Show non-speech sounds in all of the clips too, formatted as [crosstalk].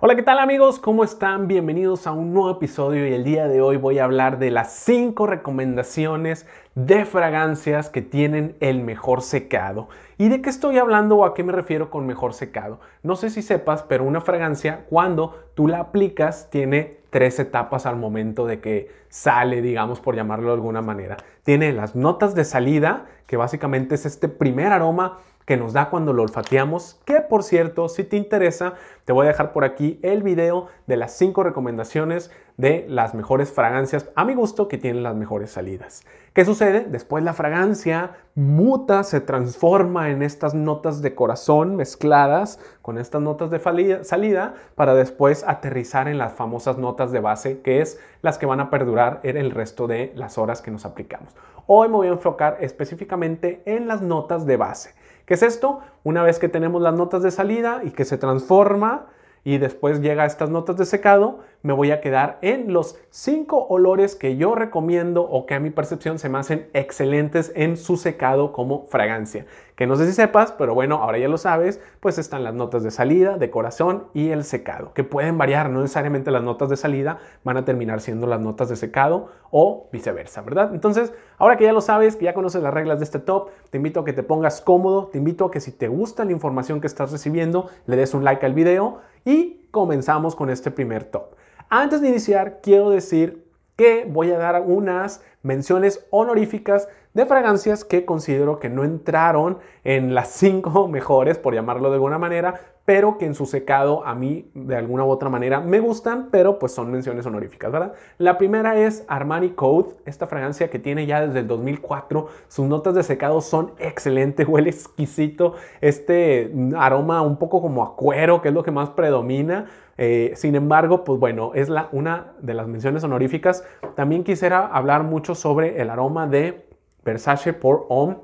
Hola, ¿qué tal amigos? ¿Cómo están? Bienvenidos a un nuevo episodio y el día de hoy voy a hablar de las 5 recomendaciones de fragancias que tienen el mejor secado. ¿Y de qué estoy hablando o a qué me refiero con mejor secado? No sé si sepas, pero una fragancia cuando tú la aplicas tiene tres etapas al momento de que sale, digamos, por llamarlo de alguna manera. Tiene las notas de salida, que básicamente es este primer aroma que nos da cuando lo olfateamos, que por cierto, si te interesa, te voy a dejar por aquí el video de las cinco recomendaciones de las mejores fragancias, a mi gusto, que tienen las mejores salidas. ¿Qué sucede? Después la fragancia muta, se transforma en estas notas de corazón mezcladas con estas notas de salida para después aterrizar en las famosas notas de base, que es las que van a perdurar en el resto de las horas que nos aplicamos. Hoy me voy a enfocar específicamente en las notas de base. ¿Qué es esto? Una vez que tenemos las notas de salida y que se transforma y después llega estas notas de secado, me voy a quedar en los cinco olores que yo recomiendo o que a mi percepción se me hacen excelentes en su secado como fragancia. Que no sé si sepas, pero bueno, ahora ya lo sabes, pues están las notas de salida, de corazón y el secado, que pueden variar, no necesariamente las notas de salida van a terminar siendo las notas de secado o viceversa, ¿verdad? Entonces, ahora que ya lo sabes, que ya conoces las reglas de este top, te invito a que te pongas cómodo, te invito a que si te gusta la información que estás recibiendo, le des un like al video y comenzamos con este primer top. Antes de iniciar, quiero decir que voy a dar unas menciones honoríficas de fragancias que considero que no entraron en las [laughs] cinco mejores, por llamarlo de alguna manera, pero que en su secado a mí de alguna u otra manera me gustan, pero pues son menciones honoríficas, ¿verdad? La primera es Armani Code, esta fragancia que tiene ya desde el 2004, sus notas de secado son excelentes, [laughs] huele exquisito, este aroma un poco como a cuero, que es lo que más predomina. Eh, sin embargo, pues bueno, es la, una de las menciones honoríficas. También quisiera hablar mucho sobre el aroma de Versace por Homme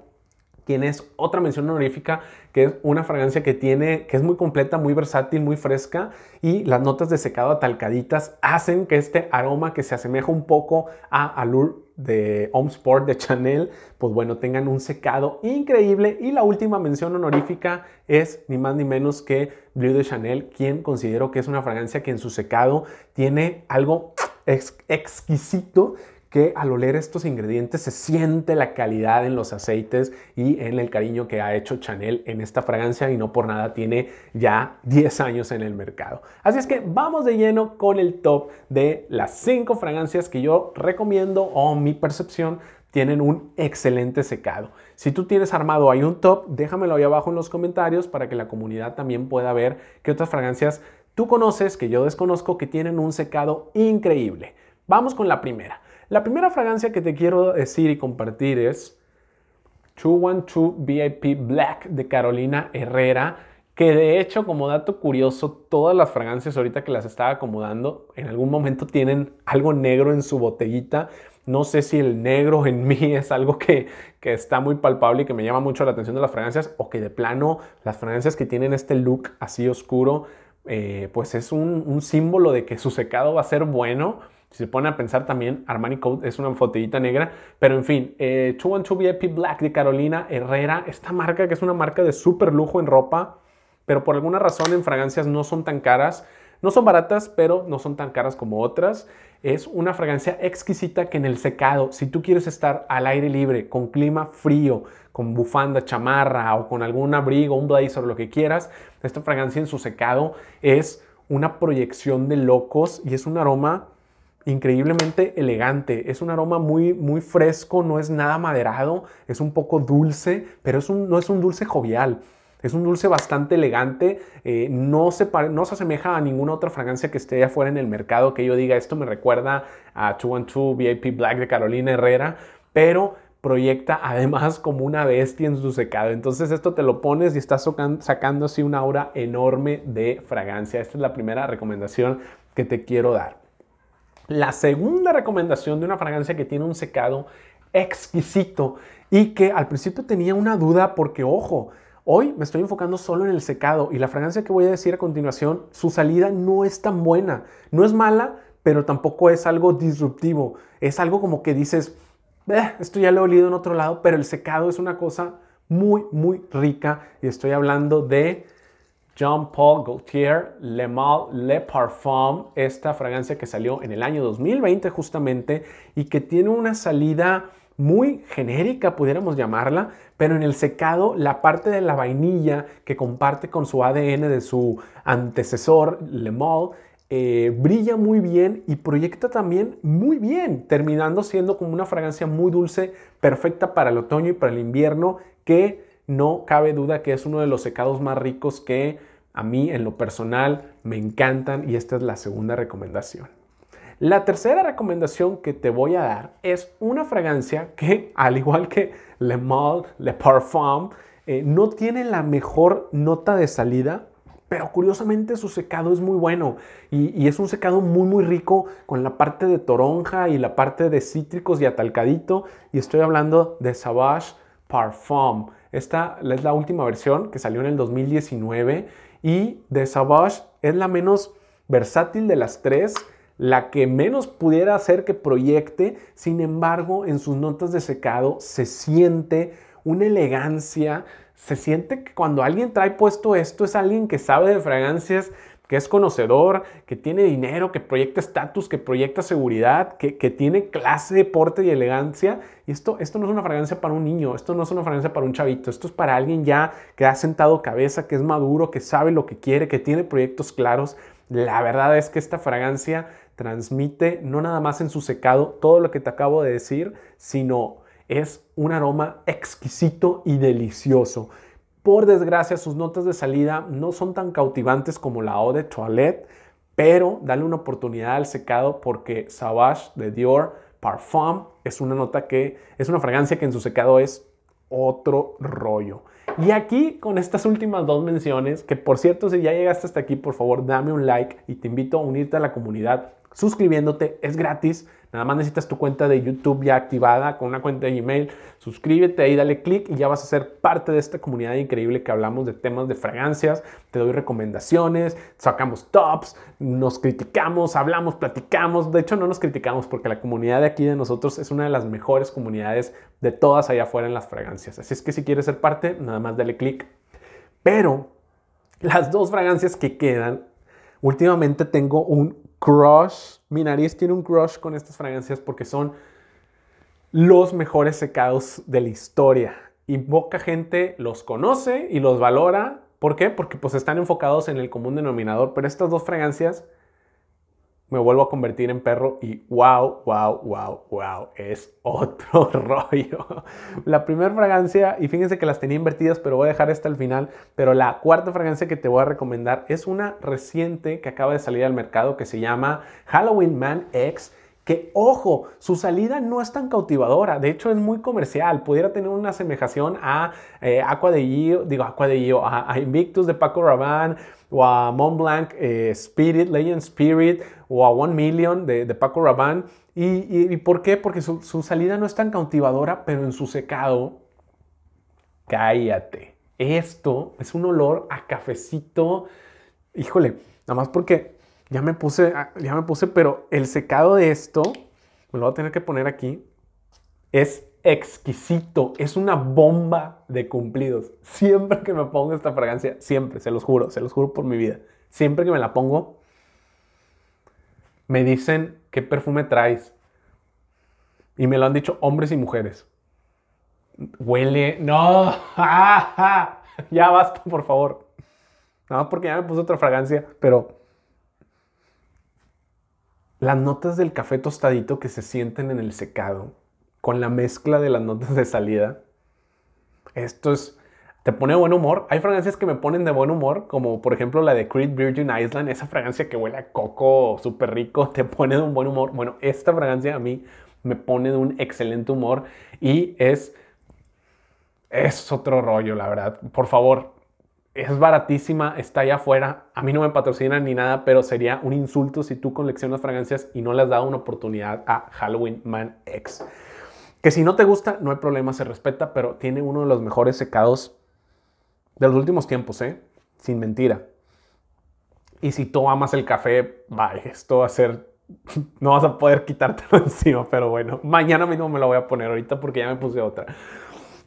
quien es otra mención honorífica, que es una fragancia que tiene, que es muy completa, muy versátil, muy fresca y las notas de secado atalcaditas hacen que este aroma que se asemeja un poco a Allure de Homme Sport de Chanel, pues bueno, tengan un secado increíble y la última mención honorífica es ni más ni menos que Bleu de Chanel, quien considero que es una fragancia que en su secado tiene algo exquisito que al oler estos ingredientes se siente la calidad en los aceites y en el cariño que ha hecho Chanel en esta fragancia y no por nada tiene ya 10 años en el mercado. Así es que vamos de lleno con el top de las 5 fragancias que yo recomiendo o mi percepción tienen un excelente secado. Si tú tienes armado ahí un top, déjamelo ahí abajo en los comentarios para que la comunidad también pueda ver qué otras fragancias tú conoces que yo desconozco que tienen un secado increíble. Vamos con la primera. La primera fragancia que te quiero decir y compartir es 212 VIP Black de Carolina Herrera, que de hecho, como dato curioso, todas las fragancias ahorita que las estaba acomodando, en algún momento tienen algo negro en su botellita. No sé si el negro en mí [laughs] es algo que, está muy palpable y que me llama mucho la atención de las fragancias, o que de plano las fragancias que tienen este look así oscuro, eh, pues es un símbolo de que su secado va a ser bueno si se pone a pensar también, Armani Code es una fotillita negra, pero en fin, eh, 212 VIP Black de Carolina Herrera, esta marca que es una marca de súper lujo en ropa, pero por alguna razón en fragancias no son tan caras. No son baratas, pero no son tan caras como otras. Es una fragancia exquisita que en el secado, si tú quieres estar al aire libre, con clima frío, con bufanda, chamarra o con algún abrigo, un blazer, lo que quieras, esta fragancia en su secado es una proyección de locos y es un aroma increíblemente elegante. Es un aroma muy, muy fresco, no es nada maderado, es un poco dulce, pero es un, no es un dulce jovial. Es un dulce bastante elegante, eh, no, se no se asemeja a ninguna otra fragancia que esté afuera en el mercado que yo diga, esto me recuerda a 212 VIP Black de Carolina Herrera, pero proyecta además como una bestia en su secado. Entonces esto te lo pones y estás sacando así una aura enorme de fragancia. Esta es la primera recomendación que te quiero dar. La segunda recomendación de una fragancia que tiene un secado exquisito y que al principio tenía una duda porque, ojo, hoy me estoy enfocando solo en el secado y la fragancia que voy a decir a continuación, su salida no es tan buena, no es mala, pero tampoco es algo disruptivo, es algo como que dices, eh, esto ya lo he olido en otro lado, pero el secado es una cosa muy, muy rica y estoy hablando de Jean-Paul Gaultier Le Mal Le Parfum, esta fragancia que salió en el año 2020 justamente y que tiene una salida muy genérica, pudiéramos llamarla, pero en el secado la parte de la vainilla que comparte con su ADN de su antecesor Le Mal eh, brilla muy bien y proyecta también muy bien, terminando siendo como una fragancia muy dulce, perfecta para el otoño y para el invierno que no cabe duda que es uno de los secados más ricos que a mí en lo personal me encantan y esta es la segunda recomendación. La tercera recomendación que te voy a dar es una fragancia que, [laughs] al igual que Le Mall, Le Parfum, eh, no tiene la mejor nota de salida, pero curiosamente su secado es muy bueno y, es un secado muy muy rico con la parte de toronja y la parte de cítricos y atalcadito y estoy hablando de Savage Parfum. Esta es la última versión que salió en el 2019 y de Savage es la menos versátil de las tres, la que menos pudiera hacer que proyecte, sin embargo en sus notas de secado se siente una elegancia, se siente que cuando alguien trae puesto esto es alguien que sabe de fragancias, que es conocedor, que tiene dinero, que proyecta estatus, que proyecta seguridad, que, que, tiene clase, deporte y elegancia. Y esto, esto no es una fragancia para un niño, esto no es una fragancia para un chavito, esto es para alguien ya que ha sentado cabeza, que es maduro, que sabe lo que quiere, que tiene proyectos claros. La verdad es que esta fragancia transmite no nada más en su secado todo lo que te acabo de decir, sino es un aroma exquisito y delicioso. Por desgracia, sus notas de salida no son tan cautivantes como la O de Toilette, pero dale una oportunidad al secado porque Savage de Dior Parfum es una nota que es una fragancia que en su secado es otro rollo. Y aquí con estas últimas dos menciones, que por cierto, si ya llegaste hasta aquí, por favor, dame un like y te invito a unirte a la comunidad suscribiéndote, es gratis. Nada más necesitas tu cuenta de YouTube ya activada con una cuenta de email, Suscríbete ahí, dale click y ya vas a ser parte de esta comunidad increíble que hablamos de temas de fragancias. Te doy recomendaciones, sacamos tops, nos criticamos, hablamos, platicamos. De hecho, no nos criticamos porque la comunidad de aquí de nosotros es una de las mejores comunidades de todas allá afuera en las fragancias. Así es que si quieres ser parte, nada más dale click. Pero las dos fragancias que quedan, últimamente tengo un crush, mi nariz tiene un crush con estas fragancias porque son los mejores secados de la historia. Y poca gente los conoce y los valora. ¿Por qué? Porque pues están enfocados en el común denominador. Pero estas dos fragancias me vuelvo a convertir en perro y wow, wow, wow, wow, es otro [laughs] rollo. La primera fragancia, y fíjense que las tenía invertidas, pero voy a dejar esta al final, pero la cuarta fragancia que te voy a recomendar es una reciente que acaba de salir al mercado que se llama Halloween Man X que ojo, su salida no es tan cautivadora, de hecho es muy comercial, pudiera tener una asemejación a eh, Aqua de Gio, digo Aqua de Gio, a, Invictus de Paco Rabanne o a Mont Blanc eh, Spirit, Legend Spirit o a One Million de, Paco Rabanne. ¿Y, por qué? Porque su, su salida no es tan cautivadora, pero en su secado, cállate. Esto es un olor a cafecito, híjole, nada más porque ya me puse, ah, ya me puse, pero el secado de esto, me lo voy a tener que poner aquí, es exquisito, es una bomba de cumplidos. Siempre que me pongo esta fragancia, siempre, se los juro, se los juro por mi vida. Siempre que me la pongo, me dicen qué perfume traes. Y me lo han dicho hombres y mujeres. Huele, no, [laughs] ya basta, por favor. Nada no, más porque ya me puse otra fragancia, pero las notas del café tostadito que se sienten en el secado, con la mezcla de las notas de salida. Esto es, te pone de buen humor. Hay fragancias que me ponen de buen humor, como por ejemplo la de Creed Virgin Island, esa fragancia que huele a coco súper rico, [laughs] te pone de un buen humor. Bueno, esta fragancia a mí me pone de un excelente humor y es... Es otro rollo, la verdad. Por favor, es baratísima, está allá afuera, a mí no me patrocinan ni nada, pero sería un insulto si tú coleccionas fragancias y no le has dado una oportunidad a Halloween Man X. Que si no te gusta, no hay problema, se respeta, pero tiene uno de los mejores secados de los últimos tiempos, ¿eh? Sin mentira. Y si tú amas el café, va esto va a ser... [laughs] No vas a poder quitártelo [laughs] encima, pero bueno, mañana mismo me lo voy a poner ahorita porque ya me puse otra.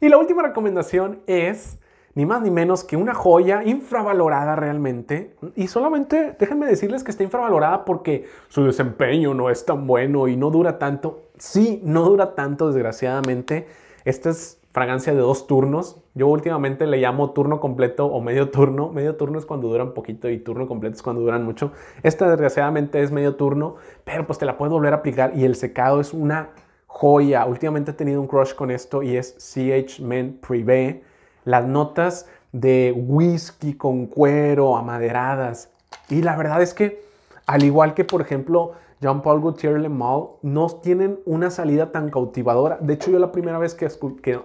Y la última recomendación es ni más ni menos que una joya infravalorada realmente. Y solamente déjenme decirles que está infravalorada porque su desempeño no es tan bueno y no dura tanto. Sí, no dura tanto, desgraciadamente. Esta es fragancia de dos turnos. Yo últimamente le llamo turno completo o medio turno. Medio turno es cuando duran poquito y turno completo es cuando duran mucho. Esta desgraciadamente es medio turno, pero pues te la puedo volver a aplicar y el secado es una joya. Últimamente he tenido un crush con esto y es CH Men Privé las notas de whisky con cuero, amaderadas. Y la verdad es que, al igual que por ejemplo Jean Paul Gaultier Le no tienen una salida tan cautivadora. De hecho, yo la primera vez que, que,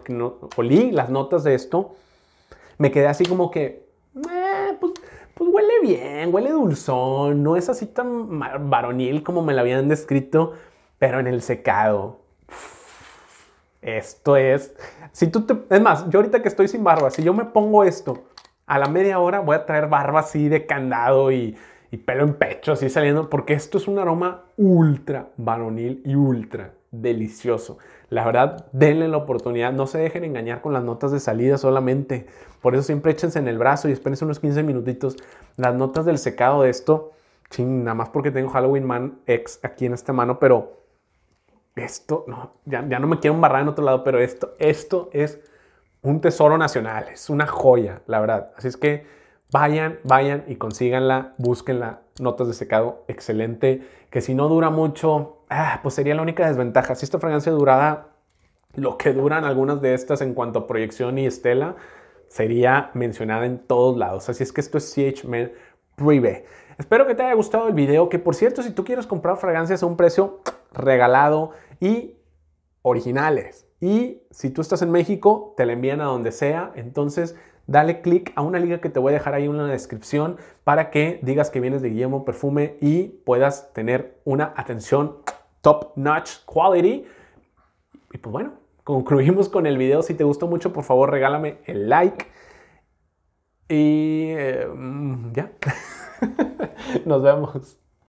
olí las notas de esto, me quedé así como que, eh, pues, pues, huele bien, huele dulzón, no es así tan varonil como me la habían descrito, pero en el secado. Esto es. Si tú te, es más, yo ahorita que estoy sin barba, si yo me pongo esto a la media hora, voy a traer barba así de candado y, pelo en pecho, así saliendo, porque esto es un aroma ultra varonil y ultra delicioso. La verdad, denle la oportunidad, no se dejen engañar con las notas de salida solamente. Por eso siempre échense en el brazo y espérense unos 15 minutitos. Las notas del secado de esto, nada más porque tengo Halloween Man X aquí en esta mano, pero esto, no, ya, no me quiero embarrar en otro lado, pero esto, esto es un tesoro nacional, es una joya, la verdad. Así es que vayan, vayan y consíganla, búsquenla. Notas de secado, excelente. Que si no dura mucho, ah, pues sería la única desventaja. Si esta fragancia durada, lo que duran algunas de estas en cuanto a proyección y estela, sería mencionada en todos lados. Así es que esto es CH Privé. Espero que te haya gustado el video, que por cierto, si tú quieres comprar fragancias a un precio regalado y originales. Y si tú estás en México, te la envían a donde sea. Entonces, dale click a una liga que te voy a dejar ahí en la descripción para que digas que vienes de Guillermo Perfume y puedas tener una atención top notch quality. Y pues bueno, concluimos con el video. Si te gustó mucho, por favor, regálame el like. Y eh, mm, ya. [laughs] Nos vemos.